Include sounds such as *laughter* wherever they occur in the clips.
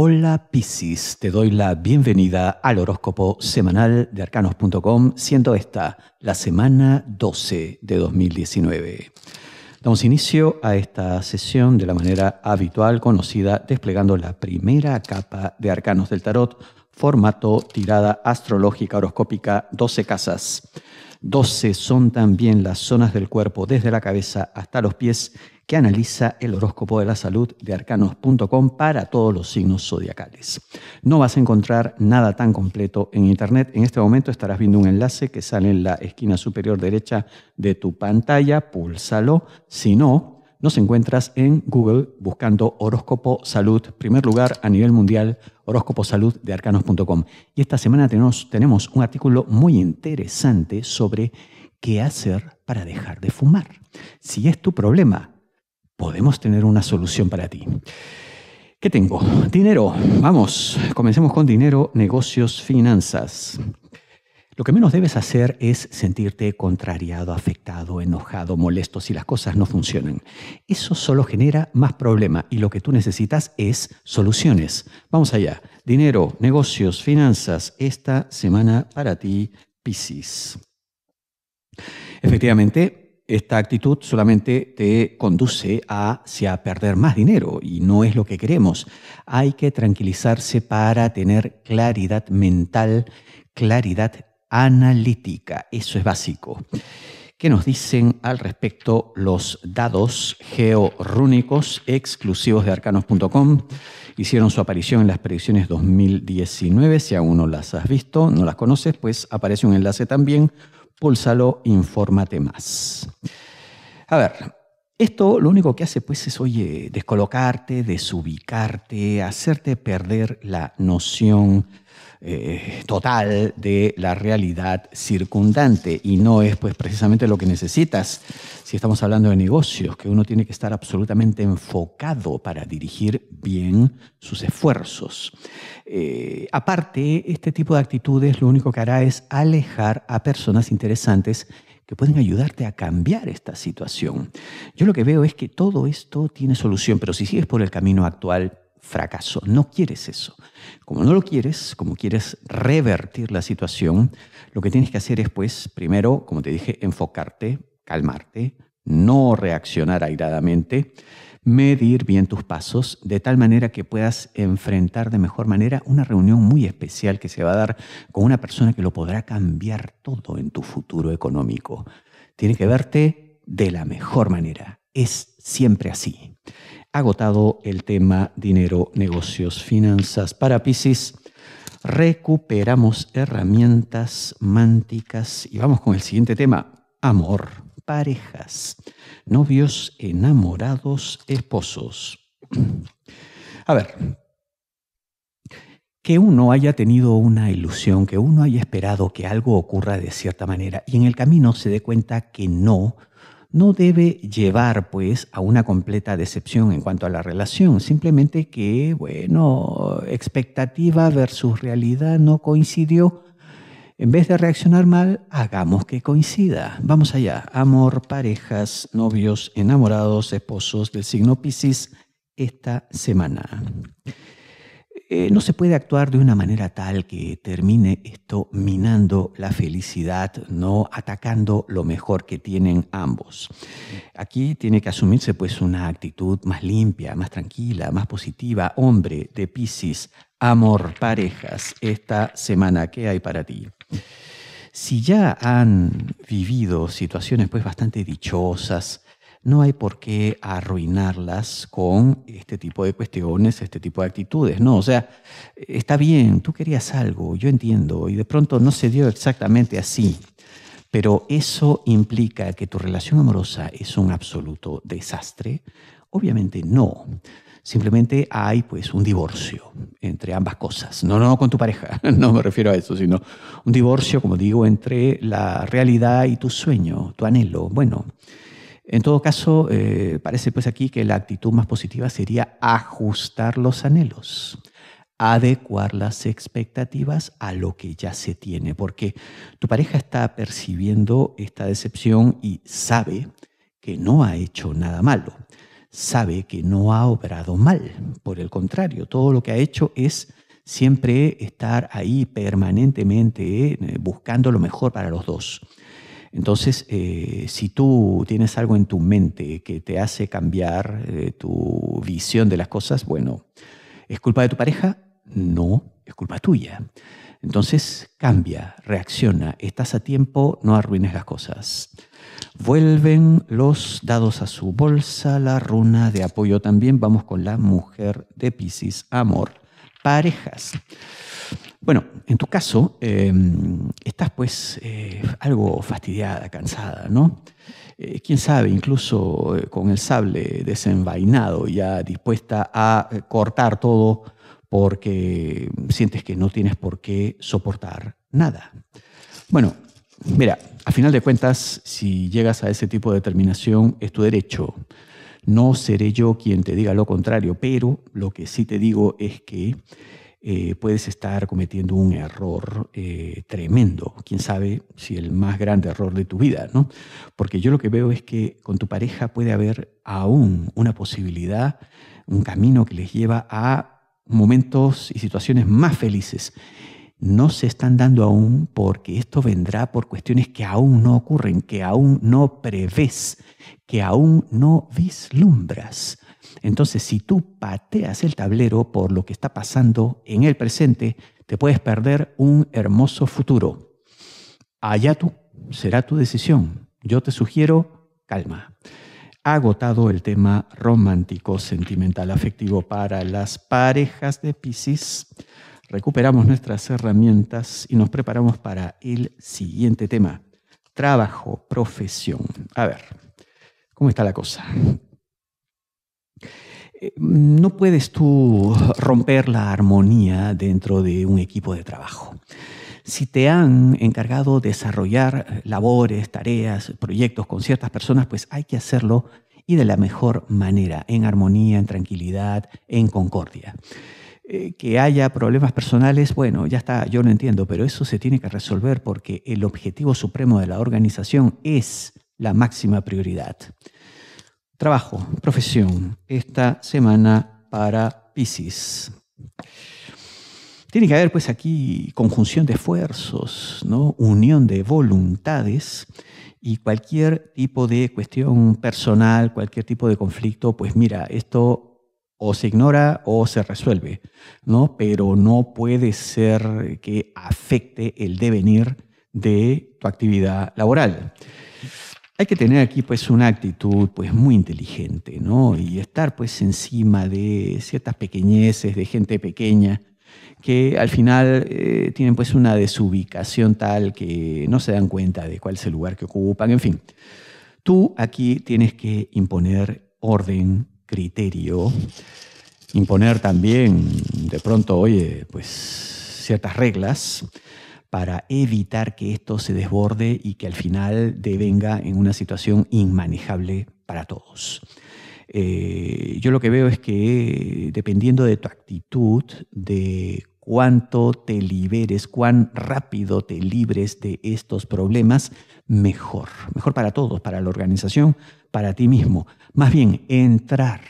Hola Piscis, te doy la bienvenida al horóscopo semanal de arcanos.com, siendo esta la semana 12 de 2019. Damos inicio a esta sesión de la manera habitual conocida, desplegando la primera capa de arcanos del tarot, formato tirada astrológica horoscópica 12 casas. 12 son también las zonas del cuerpo, desde la cabeza hasta los pies, que analiza el horóscopo de la salud de arcanos.com para todos los signos zodiacales. No vas a encontrar nada tan completo en Internet. En este momento estarás viendo un enlace que sale en la esquina superior derecha de tu pantalla. Púlsalo. Si no, nos encuentras en Google buscando Horóscopo Salud, primer lugar a nivel mundial, Horóscopo Salud de arcanos.com. Y esta semana tenemos, tenemos un artículo muy interesante sobre qué hacer para dejar de fumar. Si es tu problema, podemos tener una solución para ti. ¿Qué tengo? Dinero. Vamos, comencemos con dinero, negocios, finanzas. Lo que menos debes hacer es sentirte contrariado, afectado, enojado, molesto si las cosas no funcionan. Eso solo genera más problema y lo que tú necesitas es soluciones. Vamos allá. Dinero, negocios, finanzas. Esta semana para ti, Piscis. Efectivamente, esta actitud solamente te conduce hacia perder más dinero y no es lo que queremos. Hay que tranquilizarse para tener claridad mental claridad analítica. Eso es básico. ¿Qué nos dicen al respecto los dados georúnicos exclusivos de arcanos.com? Hicieron su aparición en las predicciones 2019. Si aún no las has visto, no las conoces, pues aparece un enlace también. Púlsalo, infórmate más. A ver, esto lo único que hace pues es, oye, descolocarte, desubicarte, hacerte perder la noción eh, total de la realidad circundante y no es pues precisamente lo que necesitas si estamos hablando de negocios, que uno tiene que estar absolutamente enfocado para dirigir bien sus esfuerzos. Eh, aparte, este tipo de actitudes lo único que hará es alejar a personas interesantes que pueden ayudarte a cambiar esta situación. Yo lo que veo es que todo esto tiene solución, pero si sigues por el camino actual, fracaso. No quieres eso. Como no lo quieres, como quieres revertir la situación, lo que tienes que hacer es, pues, primero, como te dije, enfocarte, calmarte, no reaccionar airadamente, medir bien tus pasos de tal manera que puedas enfrentar de mejor manera una reunión muy especial que se va a dar con una persona que lo podrá cambiar todo en tu futuro económico. Tiene que verte de la mejor manera. Es siempre así. Agotado el tema dinero, negocios, finanzas para Pisces, recuperamos herramientas mánticas y vamos con el siguiente tema, amor parejas, novios enamorados, esposos. A ver, que uno haya tenido una ilusión, que uno haya esperado que algo ocurra de cierta manera y en el camino se dé cuenta que no, no debe llevar pues a una completa decepción en cuanto a la relación, simplemente que, bueno, expectativa versus realidad no coincidió, en vez de reaccionar mal, hagamos que coincida. Vamos allá. Amor, parejas, novios, enamorados, esposos del signo Piscis esta semana. Eh, no se puede actuar de una manera tal que termine esto minando la felicidad, no atacando lo mejor que tienen ambos. Aquí tiene que asumirse pues una actitud más limpia, más tranquila, más positiva. Hombre de Piscis, amor, parejas, esta semana, ¿qué hay para ti? Si ya han vivido situaciones pues bastante dichosas, no hay por qué arruinarlas con este tipo de cuestiones, este tipo de actitudes, ¿no? O sea, está bien, tú querías algo, yo entiendo, y de pronto no se dio exactamente así, pero eso implica que tu relación amorosa es un absoluto desastre. Obviamente no. Simplemente hay pues un divorcio entre ambas cosas. No, no con tu pareja, *laughs* no me refiero a eso, sino un divorcio, como digo, entre la realidad y tu sueño, tu anhelo. Bueno, en todo caso, eh, parece pues aquí que la actitud más positiva sería ajustar los anhelos, adecuar las expectativas a lo que ya se tiene, porque tu pareja está percibiendo esta decepción y sabe que no ha hecho nada malo, sabe que no ha obrado mal, por el contrario, todo lo que ha hecho es siempre estar ahí permanentemente eh, buscando lo mejor para los dos. Entonces, eh, si tú tienes algo en tu mente que te hace cambiar eh, tu visión de las cosas, bueno, ¿es culpa de tu pareja? No, es culpa tuya. Entonces, cambia, reacciona, estás a tiempo, no arruines las cosas. Vuelven los dados a su bolsa, la runa de apoyo también. Vamos con la mujer de Pisces, amor, parejas. Bueno, en tu caso, em, estás pues eh, algo fastidiada, cansada, ¿no? Eh, quién sabe, incluso eh, con el sable desenvainado, ya dispuesta a cortar todo porque sientes que no tienes por qué soportar nada. Bueno, mira, a final de cuentas, si llegas a ese tipo de determinación, es tu derecho. No seré yo quien te diga lo contrario, pero lo que sí te digo es que eh, puedes estar cometiendo un error eh, tremendo. Quién sabe si el más grande error de tu vida, ¿no? Porque yo lo que veo es que con tu pareja puede haber aún una posibilidad, un camino que les lleva a momentos y situaciones más felices no se están dando aún porque esto vendrá por cuestiones que aún no ocurren, que aún no prevés, que aún no vislumbras. Entonces, si tú pateas el tablero por lo que está pasando en el presente, te puedes perder un hermoso futuro. Allá tú, será tu decisión. Yo te sugiero calma. agotado el tema romántico, sentimental, afectivo para las parejas de Pisces recuperamos nuestras herramientas y nos preparamos para el siguiente tema. Trabajo, profesión. A ver, ¿cómo está la cosa? Eh, no puedes tú romper la armonía dentro de un equipo de trabajo. Si te han encargado desarrollar labores, tareas, proyectos con ciertas personas, pues hay que hacerlo y de la mejor manera, en armonía, en tranquilidad, en concordia. Eh, que haya problemas personales, bueno, ya está, yo lo entiendo, pero eso se tiene que resolver porque el objetivo supremo de la organización es la máxima prioridad. Trabajo, profesión, esta semana para piscis Tiene que haber pues aquí conjunción de esfuerzos, ¿no? unión de voluntades y cualquier tipo de cuestión personal, cualquier tipo de conflicto, pues mira, esto o se ignora o se resuelve, ¿no? Pero no puede ser que afecte el devenir de tu actividad laboral. Hay que tener aquí pues una actitud pues muy inteligente, ¿no? Y estar pues encima de ciertas pequeñeces, de gente pequeña, que al final eh, tienen pues una desubicación tal que no se dan cuenta de cuál es el lugar que ocupan, en fin. Tú aquí tienes que imponer orden, criterio, imponer también, de pronto, oye, pues ciertas reglas para evitar que esto se desborde y que al final devenga en una situación inmanejable para todos. Eh, yo lo que veo es que dependiendo de tu actitud, de ¿Cuánto te liberes, cuán rápido te libres de estos problemas, mejor. Mejor para todos, para la organización, para ti mismo. Más bien, entrar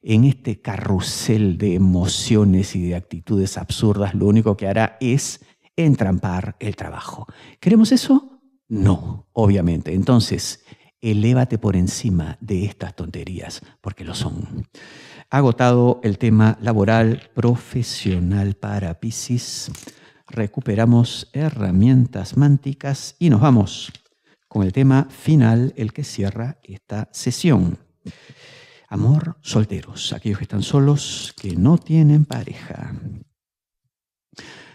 en este carrusel de emociones y de actitudes absurdas lo único que hará es entrampar el trabajo. ¿Queremos eso? No, obviamente. Entonces, elévate por encima de estas tonterías, porque lo son. Agotado el tema laboral profesional para Pisces, recuperamos herramientas mánticas y nos vamos con el tema final, el que cierra esta sesión. Amor solteros, aquellos que están solos, que no tienen pareja.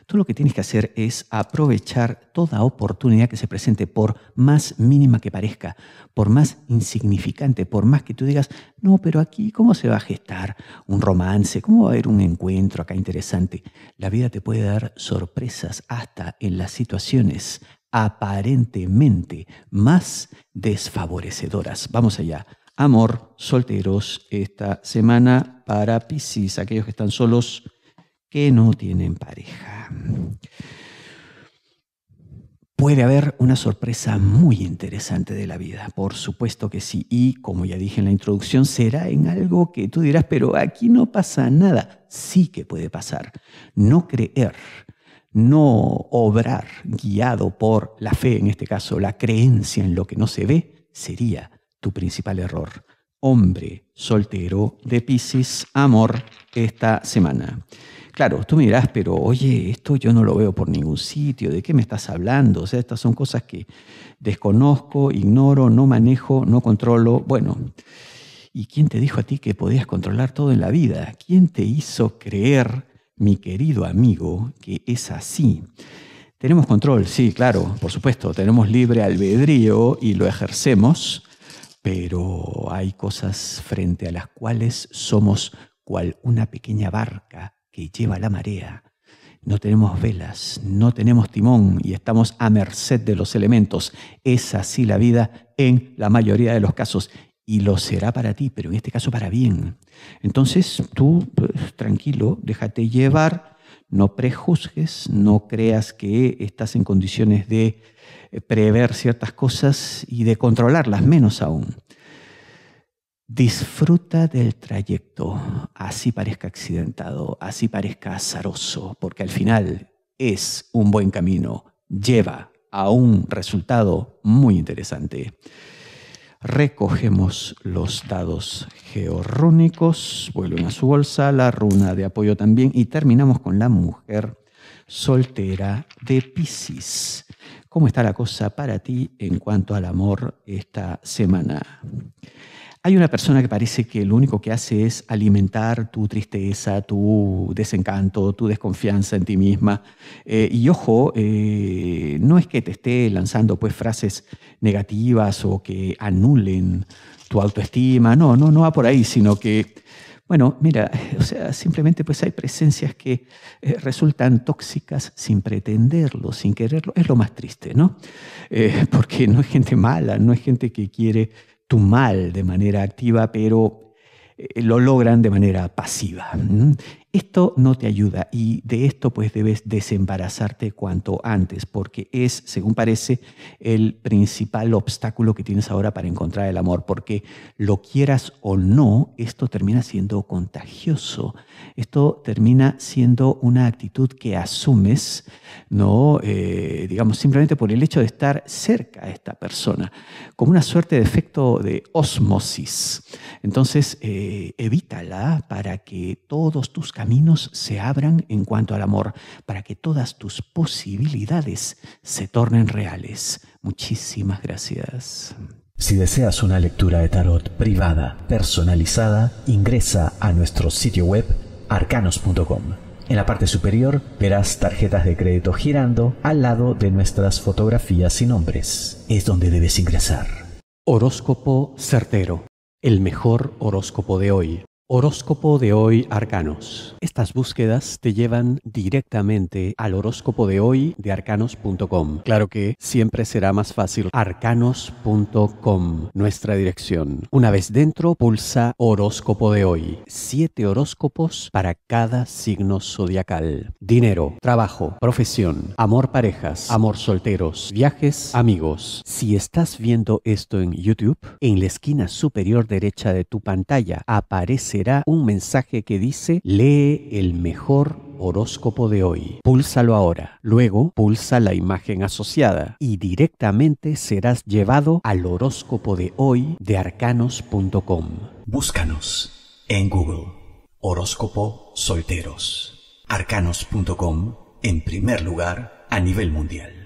Tú lo que tienes que hacer es aprovechar toda oportunidad que se presente, por más mínima que parezca, por más insignificante, por más que tú digas, no, pero aquí, ¿cómo se va a gestar un romance? ¿Cómo va a haber un encuentro acá interesante? La vida te puede dar sorpresas hasta en las situaciones aparentemente más desfavorecedoras. Vamos allá. Amor, solteros, esta semana para Piscis, aquellos que están solos que no tienen pareja. Puede haber una sorpresa muy interesante de la vida, por supuesto que sí, y como ya dije en la introducción, será en algo que tú dirás, pero aquí no pasa nada. Sí que puede pasar. No creer, no obrar guiado por la fe, en este caso la creencia en lo que no se ve, sería tu principal error. Hombre soltero de Pisces, amor esta semana. Claro, tú me dirás, pero oye, esto yo no lo veo por ningún sitio, ¿de qué me estás hablando? O sea, estas son cosas que desconozco, ignoro, no manejo, no controlo. Bueno, ¿y quién te dijo a ti que podías controlar todo en la vida? ¿Quién te hizo creer, mi querido amigo, que es así? Tenemos control, sí, claro, por supuesto, tenemos libre albedrío y lo ejercemos, pero hay cosas frente a las cuales somos cual una pequeña barca que lleva la marea. No tenemos velas, no tenemos timón y estamos a merced de los elementos. Es así la vida en la mayoría de los casos y lo será para ti, pero en este caso para bien. Entonces tú, pues, tranquilo, déjate llevar, no prejuzgues, no creas que estás en condiciones de eh, prever ciertas cosas y de controlarlas menos aún. Disfruta del trayecto, así parezca accidentado, así parezca azaroso, porque al final es un buen camino, lleva a un resultado muy interesante. Recogemos los dados georrúnicos, vuelven a su bolsa, la runa de apoyo también y terminamos con la mujer soltera de Pisces. ¿Cómo está la cosa para ti en cuanto al amor esta semana? Hay una persona que parece que lo único que hace es alimentar tu tristeza, tu desencanto, tu desconfianza en ti misma. Eh, y ojo, eh, no es que te esté lanzando pues frases negativas o que anulen tu autoestima, no, no, no va por ahí, sino que, bueno, mira, *laughs* o sea, simplemente pues hay presencias que eh, resultan tóxicas sin pretenderlo, sin quererlo, es lo más triste, ¿no? *laughs* porque no es gente mala, no es gente que quiere mal de manera activa, pero eh, lo logran de manera pasiva. Esto no te ayuda y de esto pues debes desembarazarte cuanto antes porque es, según parece, el principal obstáculo que tienes ahora para encontrar el amor porque lo quieras o no, esto termina siendo contagioso. Esto termina siendo una actitud que asumes, no, eh, digamos, simplemente por el hecho de estar cerca a esta persona, como una suerte de efecto de osmosis. Entonces, eh, evítala para que todos tus caminos se abran en cuanto al amor, para que todas tus posibilidades se tornen reales. Muchísimas gracias. Si deseas una lectura de tarot privada, personalizada, ingresa a nuestro sitio web arcanos.com. En la parte superior verás tarjetas de crédito girando al lado de nuestras fotografías y nombres. Es donde debes ingresar. Horóscopo certero. El mejor horóscopo de hoy Horóscopo de hoy Arcanos. Estas búsquedas te llevan directamente al horóscopo de hoy de arcanos.com. Claro que siempre será más fácil arcanos.com, nuestra dirección. Una vez dentro, pulsa horóscopo de hoy. Siete horóscopos para cada signo zodiacal. Dinero, trabajo, profesión, amor parejas, amor solteros, viajes, amigos. Si estás viendo esto en YouTube, en la esquina superior derecha de tu pantalla aparece un mensaje que dice, lee el mejor horóscopo de hoy. Púlsalo ahora. Luego pulsa la imagen asociada y directamente serás llevado al horóscopo de hoy de arcanos.com. Búscanos en Google. Horóscopo solteros. arcanos.com en primer lugar a nivel mundial.